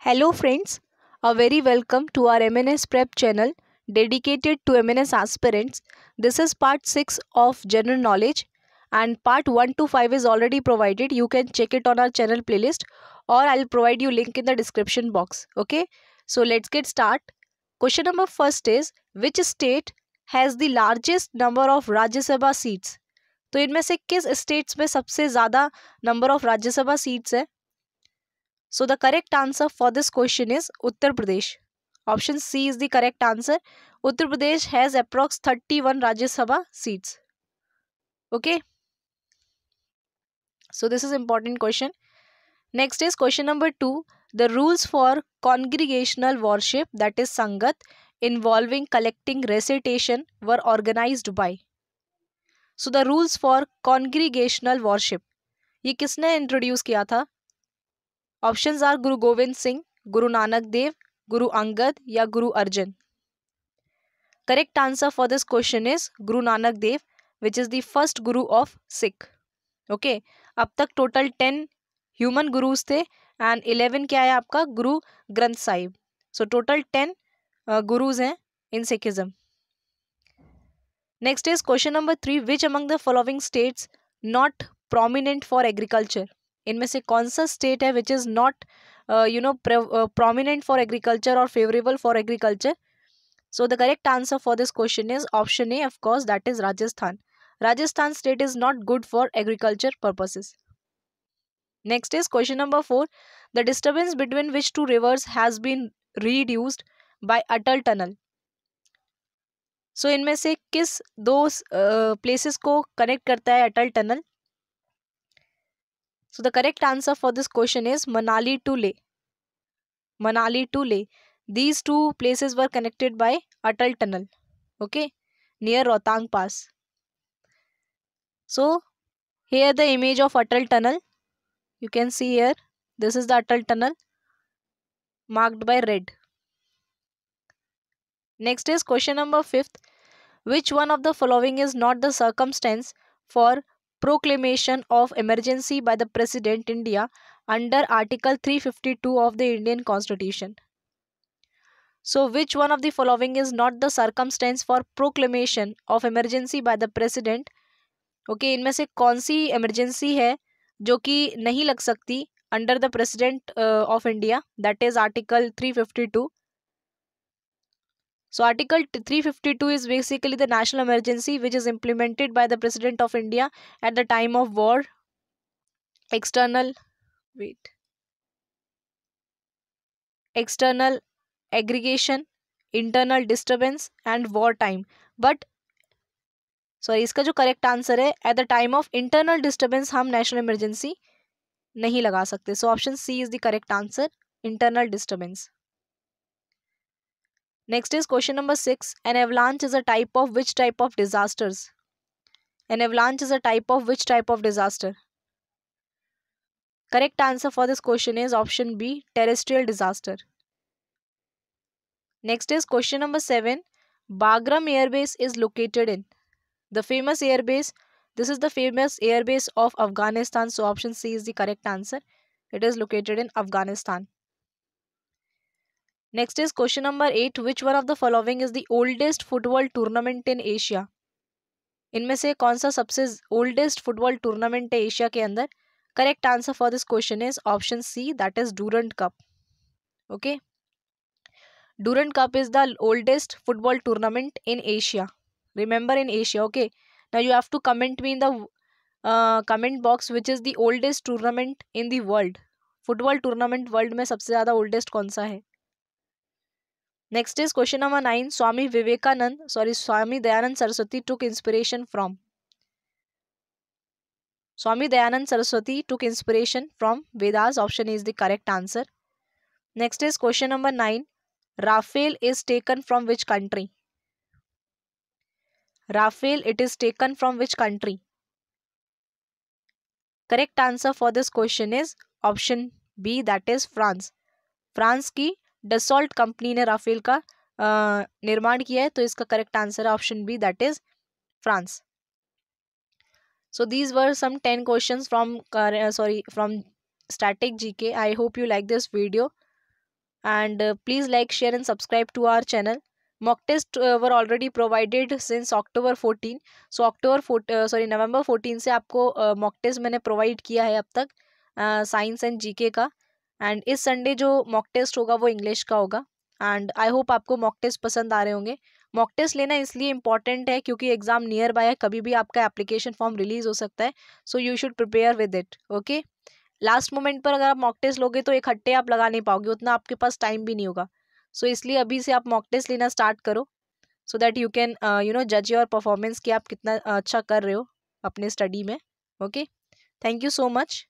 Hello friends, a very welcome to our MNS prep channel dedicated to MNS aspirants. This is part 6 of general knowledge and part 1 to 5 is already provided. You can check it on our channel playlist or I'll provide you link in the description box. Okay, so let's get start. Question number first is which state has the largest number of Rajya Sabha seats? So in से किस states में सबसे ज़्यादा number of Rajya Sabha seats है so the correct answer for this question is Uttar Pradesh. Option C is the correct answer. Uttar Pradesh has approx 31 Rajya Sabha seats. Okay. So this is important question. Next is question number 2. The rules for congregational worship that is Sangat involving collecting recitation were organized by. So the rules for congregational worship. ये किसने introduce किया था options are गुरु गोविंद सिंह गुरु नानक देव गुरु अंगद या Guru Arjan correct answer for this question is Guru Nanak Dev which is the first Guru of Sikh okay अब तक टोटल टेन ह्यूमन गुरुज थे एंड इलेवन क्या है आपका Guru Granth Sahib so total ten gurus हैं in Sikhism next is question number three which among the following states not prominent for agriculture इनमें से कौन सा स्टेट है which is not you know prominent for agriculture और favourable for agriculture so the correct answer for this question is option A of course that is Rajasthan Rajasthan state is not good for agriculture purposes next is question number four the disturbance between which two rivers has been reduced by Atal tunnel so इनमें से किस दो places uh, को connect करता है Atal tunnel So the correct answer for this question is Manali to Leh. Manali to Leh. These two places were connected by Atal Tunnel. Okay. Near Rohtang Pass. So here the image of Atal Tunnel. You can see here. This is the Atal Tunnel marked by red. Next is question number 5th. Which one of the following is not the circumstance for proclamation of emergency by the President India under Article 352 of the Indian Constitution. So which one of the following is not the circumstance for proclamation of emergency by the President? okay, in से कौन सी emergency है जो कि नहीं लग सकती under the president of India that is Article 352. So Article 352 is basically the national emergency which is implemented by the President of India at the time of war. External, wait, external aggregation, internal disturbance and wartime. But sorry इसका जो correct answer है at the time of internal disturbance हम national emergency नहीं लगा सकते so option C is the correct answer internal disturbance Next is question number 6. An avalanche is a type of which type of disasters? An avalanche is a type of which type of disaster? Correct answer for this question is option B, terrestrial disaster. Next is question number 7. Bagram Airbase is located in the famous airbase. This is the famous airbase of Afghanistan. So option C is the correct answer. It is located in Afghanistan. Next is question number eight which one of the following is the oldest football tournament in Asia इनमें से कौन सा सबसे oldest football tournament है Asia के अंदर correct answer for this question is option C that is Durand cup okay Durand cup is the oldest football tournament in Asia remember in Asia okay ना you have to comment me in the comment box which is the oldest tournament in the world football tournament world में सबसे ज्यादा oldest कौन सा है Next is question number 9. Swami Vivekanand, sorry, Swami Dayanand Saraswati took inspiration from. Swami Dayanand Saraswati took inspiration from Vedas. Option is the correct answer. Next is question number 9. Raphael is taken from which country? Raphael, it is taken from which country? Correct answer for this question is option B, that is France. France ki. Dassault company ने Rafale का निर्माण किया है तो इसका correct answer option B that is France so these were some ten questions from sorry from static G K I hope you like this video and please like share and subscribe to our channel mock test were already provided since October fourteen so October sorry November fourteen से आपको mock uh, test मैंने provide किया है अब तक science and G K का and इस Sunday जो मॉक टेस्ट होगा वो इंग्लिश का होगा एंड आई होप आपको मॉक टेस्ट पसंद आ रहे होंगे मॉक टेस्ट लेना इसलिए इंपॉर्टेंट है क्योंकि एग्ज़ाम नियर बाय है कभी भी आपका एप्लीकेशन फॉर्म रिलीज़ हो सकता है so you should prepare with it okay last moment पर अगर आप मॉक टेस्ट लोगे तो एक हट्टे आप लगा नहीं पाओगे उतना आपके पास टाइम भी नहीं होगा सो so, इसलिए अभी से आप मॉक टेस्ट लेना स्टार्ट करो so that you can you know जज योर परफॉर्मेंस कि आप कितना uh, अच्छा कर रहे हो अपने स्टडी में okay thank you so much